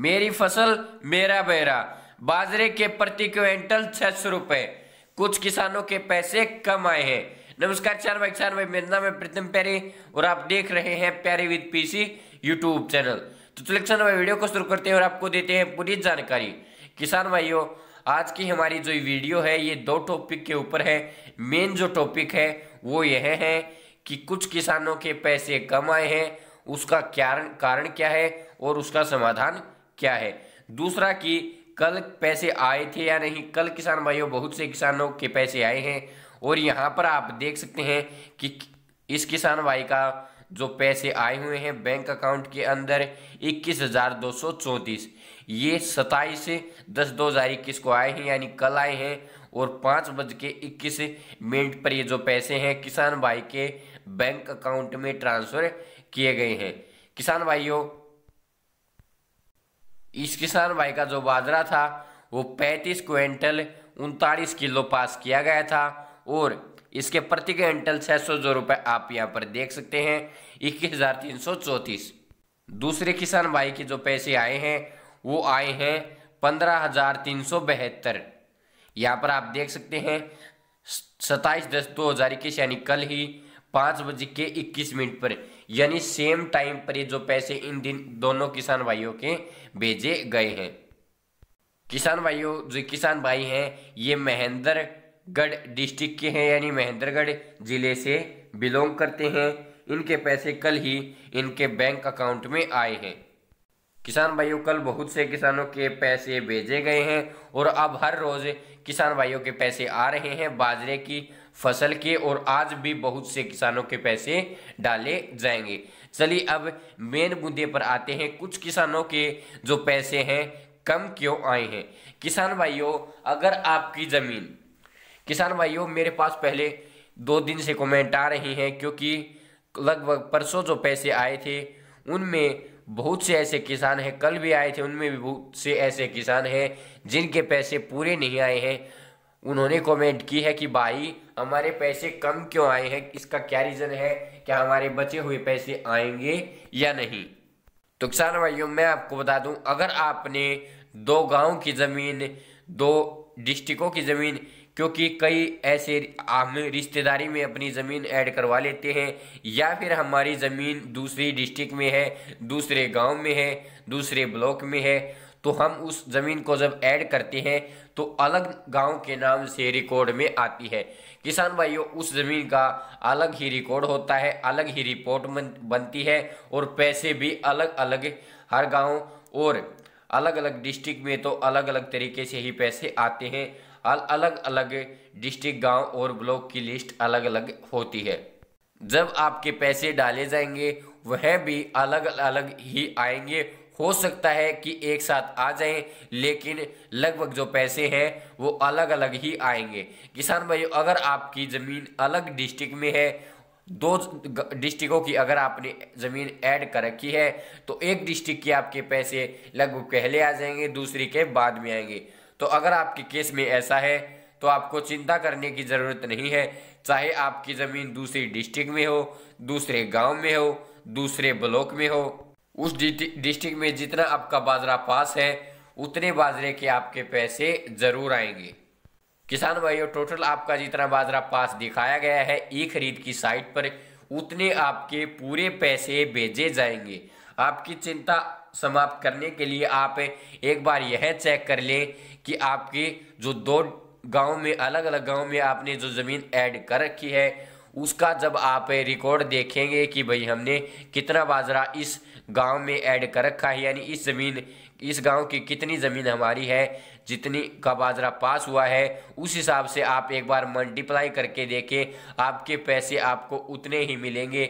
मेरी फसल मेरा बेरा बाजरे के प्रति क्विंटल छह सौ रुपए कुछ किसानों के पैसे कम आए हैं नमस्कार चार भाई चार भाई मेरा नाम है प्रीतम प्यारी और आप देख रहे हैं प्यारी विद पीसी यूट्यूब चैनल तो चार भाई वीडियो को शुरू करते हैं और आपको देते हैं पूरी जानकारी किसान भाइयों आज की हमारी जो वीडियो है ये दो टॉपिक के ऊपर है मेन जो टॉपिक है वो यह है कि कुछ किसानों के पैसे कम आए हैं उसका कारण कारण क्या है और उसका समाधान क्या है दूसरा कि कल पैसे आए थे या नहीं कल किसान भाइयों बहुत से किसानों के पैसे आए हैं और यहाँ पर आप देख सकते हैं कि इस किसान भाई का जो पैसे आए हुए हैं बैंक अकाउंट के अंदर इक्कीस हज़ार दो सौ चौंतीस ये सताईस दस दो हज़ार इक्कीस को आए हैं यानी कल आए हैं और पाँच बज के इक्कीस मिनट पर ये जो पैसे हैं किसान भाई के बैंक अकाउंट में ट्रांसफ़र किए गए हैं किसान भाइयों इस किसान भाई का जो बाजरा था वो पैंतीस क्विंटल उनतालीस किलो पास किया गया था और इसके प्रति क्विंटल छः सौ जो रुपये आप यहाँ पर देख सकते हैं इक्कीस हज़ार तीन सौ चौंतीस दूसरे किसान भाई के जो पैसे आए हैं वो आए हैं पंद्रह हज़ार तीन सौ बहत्तर यहाँ पर आप देख सकते हैं सत्ताईस दस दो हज़ार इक्कीस यानी कल ही पाँच बज के इक्कीस मिनट पर यानी सेम टाइम पर ये जो पैसे इन दिन दोनों किसान भाइयों के भेजे गए हैं किसान भाइयों जो किसान भाई हैं ये महेंद्रगढ़ डिस्ट्रिक्ट के हैं यानी महेंद्रगढ़ जिले से बिलोंग करते हैं इनके पैसे कल ही इनके बैंक अकाउंट में आए हैं किसान भाइयों कल बहुत से किसानों के पैसे भेजे गए हैं और अब हर रोज़ किसान भाइयों के पैसे आ रहे हैं बाजरे की फसल के और आज भी बहुत से किसानों के पैसे डाले जाएंगे चलिए अब मेन मुद्दे पर आते हैं कुछ किसानों के जो पैसे हैं कम क्यों आए हैं किसान भाइयों अगर आपकी ज़मीन किसान भाइयों मेरे पास पहले दो दिन से कमेंट आ रही हैं क्योंकि लगभग परसों जो पैसे आए थे उनमें बहुत से ऐसे किसान हैं कल भी आए थे उनमें भी बहुत से ऐसे किसान हैं जिनके पैसे पूरे नहीं आए हैं उन्होंने कमेंट की है कि भाई हमारे पैसे कम क्यों आए हैं इसका क्या रीज़न है क्या हमारे बचे हुए पैसे आएंगे या नहीं तो किसान भाइयों मैं आपको बता दूं अगर आपने दो गांव की ज़मीन दो डिस्ट्रिक्टों की ज़मीन क्योंकि कई ऐसे हम रिश्तेदारी में अपनी ज़मीन ऐड करवा लेते हैं या फिर हमारी ज़मीन दूसरी डिस्ट्रिक्ट में है दूसरे गांव में है दूसरे ब्लॉक में है तो हम उस ज़मीन को जब ऐड करते हैं तो अलग गांव के नाम से रिकॉर्ड में आती है किसान भाइयों उस ज़मीन का अलग ही रिकॉर्ड होता है अलग ही रिपोर्ट बनती है और पैसे भी अलग अलग हर गाँव और अलग अलग डिस्ट्रिक्ट में तो अलग अलग तरीके से ही पैसे आते हैं अलग अलग डिस्ट्रिक्ट गाँव और ब्लॉक की लिस्ट अलग अलग होती है जब आपके पैसे डाले जाएंगे वह भी अलग अलग ही आएंगे हो सकता है कि एक साथ आ जाएं लेकिन लगभग जो पैसे हैं वो अलग अलग ही आएंगे किसान भाई अगर आपकी ज़मीन अलग डिस्ट्रिक्ट में है दो डिस्ट्रिक्टों की अगर आपने ज़मीन ऐड कर रखी है तो एक डिस्ट्रिक्ट के आपके पैसे लगभग पहले आ जाएंगे दूसरी के बाद में आएंगे तो अगर आपके केस में ऐसा है तो आपको चिंता करने की ज़रूरत नहीं है चाहे आपकी ज़मीन दूसरी डिस्ट्रिक्ट में हो दूसरे गांव में हो दूसरे ब्लॉक में हो उस डिस्ट्रिक्ट में जितना आपका बाजरा पास है उतने बाजरे के आपके पैसे ज़रूर आएंगे किसान भाइयों टोटल आपका जितना बाजरा पास दिखाया गया है ई खरीद की साइट पर उतने आपके पूरे पैसे भेजे जाएंगे आपकी चिंता समाप्त करने के लिए आप एक बार यह चेक कर लें कि आपके जो दो गांव में अलग अलग गांव में आपने जो ज़मीन ऐड कर रखी है उसका जब आप रिकॉर्ड देखेंगे कि भाई हमने कितना बाजरा इस गांव में ऐड कर रखा है यानी इस ज़मीन इस गांव की कितनी ज़मीन हमारी है जितनी का बाजरा पास हुआ है उस हिसाब से आप एक बार मल्टीप्लाई करके देखें आपके पैसे आपको उतने ही मिलेंगे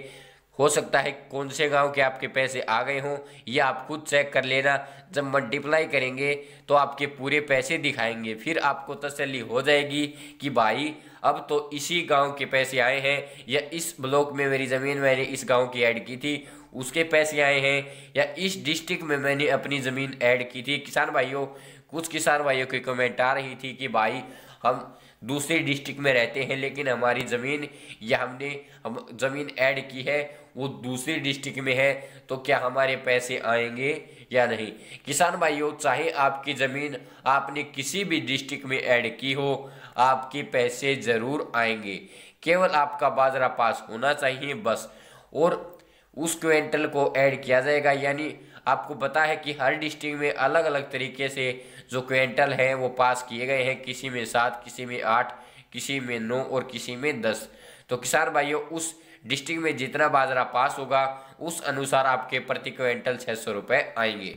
हो सकता है कौन से गांव के आपके पैसे आ गए हों या आप खुद चेक कर लेना जब मल्टीप्लाई करेंगे तो आपके पूरे पैसे दिखाएंगे फिर आपको तसल्ली हो जाएगी कि भाई अब तो इसी गांव के पैसे आए हैं या इस ब्लॉक में मेरी ज़मीन मैंने इस गांव की ऐड की थी उसके पैसे आए हैं या इस डिस्ट्रिक्ट में मैंने अपनी ज़मीन ऐड की थी किसान भाइयों कुछ किसान भाइयों की कमेंट आ रही थी कि भाई हम दूसरे डिस्ट्रिक्ट में रहते हैं लेकिन हमारी ज़मीन या हमने हम ज़मीन ऐड की है वो दूसरे डिस्ट्रिक्ट में है तो क्या हमारे पैसे आएंगे या नहीं किसान भाइयों चाहे आपकी ज़मीन आपने किसी भी डिस्ट्रिक्ट में ऐड की हो आपके पैसे ज़रूर आएंगे केवल आपका बाजरा पास होना चाहिए बस और उस क्विंटल को ऐड किया जाएगा यानी आपको पता है कि हर डिस्ट्रिक्ट में अलग अलग तरीके से जो क्विंटल हैं वो पास किए गए हैं किसी में सात किसी में आठ किसी में नौ और किसी में दस तो किसान भाइयों उस डिस्ट्रिक्ट में जितना बाजरा पास होगा उस अनुसार आपके प्रति क्विंटल छः सौ रुपये आएंगे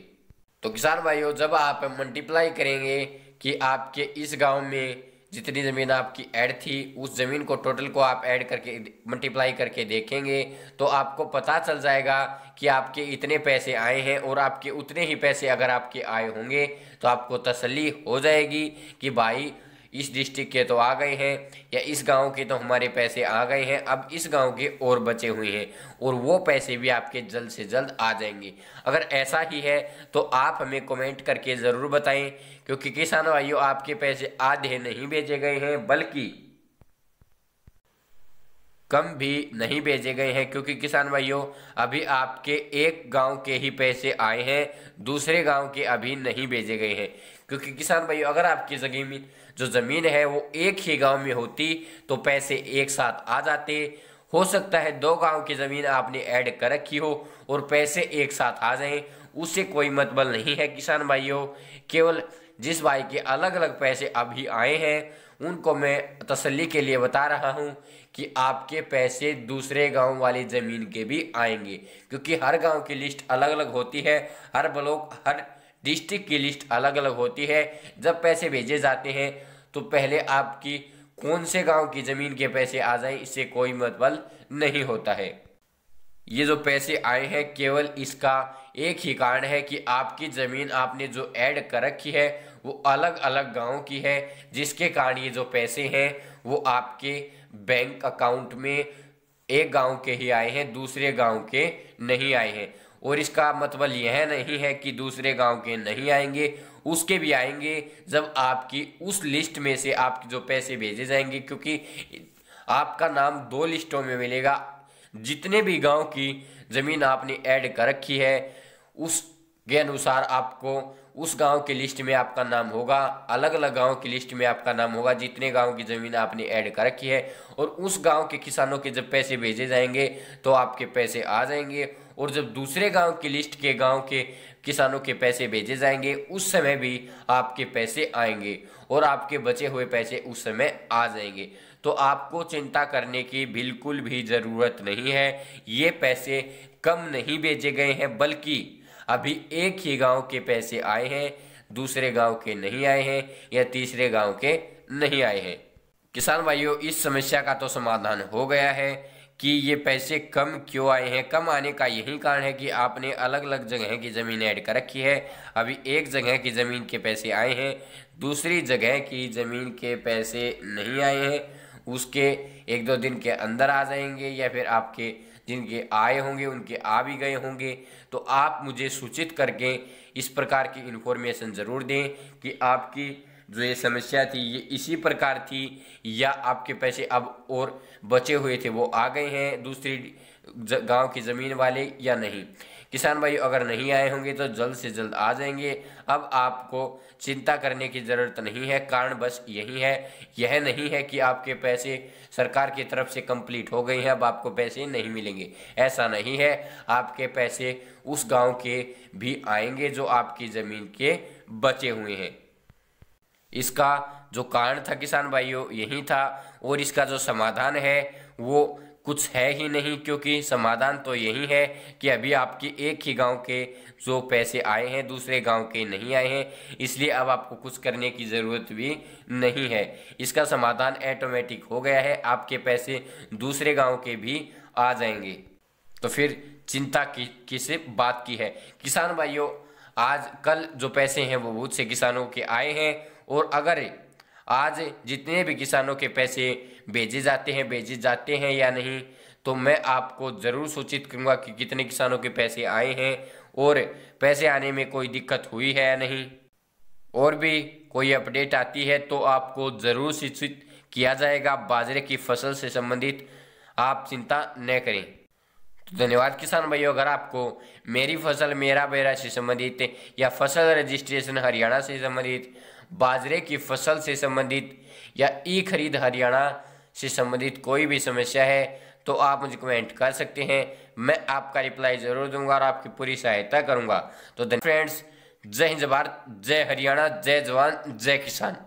तो किसान भाइयों जब आप मल्टीप्लाई करेंगे कि आपके इस गांव में जितनी ज़मीन आपकी ऐड थी उस ज़मीन को टोटल को आप ऐड करके मल्टीप्लाई करके देखेंगे तो आपको पता चल जाएगा कि आपके इतने पैसे आए हैं और आपके उतने ही पैसे अगर आपके आए होंगे तो आपको तसली हो जाएगी कि भाई इस डिस्ट्रिक्ट के तो आ गए हैं या इस गांव के तो हमारे पैसे आ गए हैं अब इस गांव के और बचे हुए हैं और वो पैसे भी आपके जल्द से जल्द आ जाएंगे अगर ऐसा ही है तो आप हमें कमेंट करके ज़रूर बताएं क्योंकि किसान भाइयों आपके पैसे आधे नहीं भेजे गए हैं बल्कि कम भी नहीं भेजे गए हैं क्योंकि किसान भाइयों अभी आपके एक गांव के ही पैसे आए हैं दूसरे गांव के अभी नहीं भेजे गए हैं क्योंकि किसान भाई अगर आपकी ज़मीन जो ज़मीन है वो एक ही गांव में होती तो पैसे एक साथ आ जाते हो सकता है दो गांव की ज़मीन आपने ऐड कर रखी हो और पैसे एक साथ आ जाएं उससे कोई मतबल नहीं है किसान भाइयों केवल जिस भाई के अलग अलग पैसे अभी आए हैं उनको मैं तसल्ली के लिए बता रहा हूँ कि आपके पैसे दूसरे गांव वाली ज़मीन के भी आएंगे क्योंकि हर गांव की लिस्ट अलग अलग होती है हर ब्लॉक हर डिस्ट्रिक्ट की लिस्ट अलग अलग होती है जब पैसे भेजे जाते हैं तो पहले आपकी कौन से गांव की ज़मीन के पैसे आ जाएं इससे कोई मतबल नहीं होता है ये जो पैसे आए हैं केवल इसका एक ही कारण है कि आपकी ज़मीन आपने जो ऐड कर रखी है वो अलग अलग गांव की है जिसके कारण ये जो पैसे हैं वो आपके बैंक अकाउंट में एक गांव के ही आए हैं दूसरे गांव के नहीं आए हैं और इसका मतलब यह नहीं है कि दूसरे गांव के नहीं आएंगे उसके भी आएंगे जब आपकी उस लिस्ट में से आपके जो पैसे भेजे जाएंगे क्योंकि आपका नाम दो लिस्टों में मिलेगा जितने भी गांव की ज़मीन आपने ऐड कर रखी है उसके अनुसार आपको उस गांव की लिस्ट में आपका नाम होगा अलग अलग गांव की लिस्ट में आपका नाम होगा जितने गांव की ज़मीन आपने ऐड कर रखी है और उस गांव के किसानों के जब पैसे भेजे जाएंगे तो आपके पैसे आ जाएंगे और जब दूसरे गांव की लिस्ट के गांव के किसानों के पैसे भेजे जाएंगे उस समय भी आपके पैसे आएंगे और आपके बचे हुए पैसे उस समय आ जाएंगे तो आपको चिंता करने की बिल्कुल भी ज़रूरत नहीं है ये पैसे कम नहीं भेजे गए हैं बल्कि अभी एक ही गांव के पैसे आए हैं दूसरे गांव के नहीं आए हैं या तीसरे गांव के नहीं आए हैं किसान भाइयों इस समस्या का तो समाधान हो गया है कि ये पैसे कम क्यों आए हैं कम आने का यही कारण है कि आपने अलग अलग जगह की ज़मीन ऐड कर रखी है अभी एक जगह की ज़मीन के पैसे आए हैं दूसरी जगह की ज़मीन के पैसे नहीं आए हैं उसके एक दो दिन के अंदर आ जाएंगे या फिर आपके जिनके आए होंगे उनके आ भी गए होंगे तो आप मुझे सूचित करके इस प्रकार की इन्फॉर्मेशन ज़रूर दें कि आपकी जो ये समस्या थी ये इसी प्रकार थी या आपके पैसे अब और बचे हुए थे वो आ गए हैं दूसरी गांव की ज़मीन वाले या नहीं किसान भाई अगर नहीं आए होंगे तो जल्द से जल्द आ जाएंगे अब आपको चिंता करने की ज़रूरत नहीं है कारण बस यही है यह नहीं है कि आपके पैसे सरकार की तरफ से कंप्लीट हो गए हैं अब आपको पैसे नहीं मिलेंगे ऐसा नहीं है आपके पैसे उस गांव के भी आएंगे जो आपकी ज़मीन के बचे हुए हैं इसका जो कारण था किसान भाइयों यही था और इसका जो समाधान है वो कुछ है ही नहीं क्योंकि समाधान तो यही है कि अभी आपके एक ही गांव के जो पैसे आए हैं दूसरे गांव के नहीं आए हैं इसलिए अब आपको कुछ करने की ज़रूरत भी नहीं है इसका समाधान ऐटोमेटिक हो गया है आपके पैसे दूसरे गांव के भी आ जाएंगे तो फिर चिंता की किस बात की है किसान भाइयों आज कल जो पैसे हैं वो बहुत से किसानों के आए हैं और अगर आज जितने भी किसानों के पैसे भेजे जाते हैं भेजे जाते हैं या नहीं तो मैं आपको ज़रूर सूचित करूँगा कि कितने किसानों के पैसे आए हैं और पैसे आने में कोई दिक्कत हुई है या नहीं और भी कोई अपडेट आती है तो आपको ज़रूर सूचित किया जाएगा बाजरे की फसल से संबंधित आप चिंता न करें तो धन्यवाद किसान भाइयों अगर आपको मेरी फसल मेरा बेरा से संबंधित या फसल रजिस्ट्रेशन हरियाणा से संबंधित बाजरे की फसल से संबंधित या ई खरीद हरियाणा से संबंधित कोई भी समस्या है तो आप मुझे कमेंट कर सकते हैं मैं आपका रिप्लाई ज़रूर दूंगा और आपकी पूरी सहायता करूंगा तो फ्रेंड्स जय हिंद भारत जय हरियाणा जय जवान जय किसान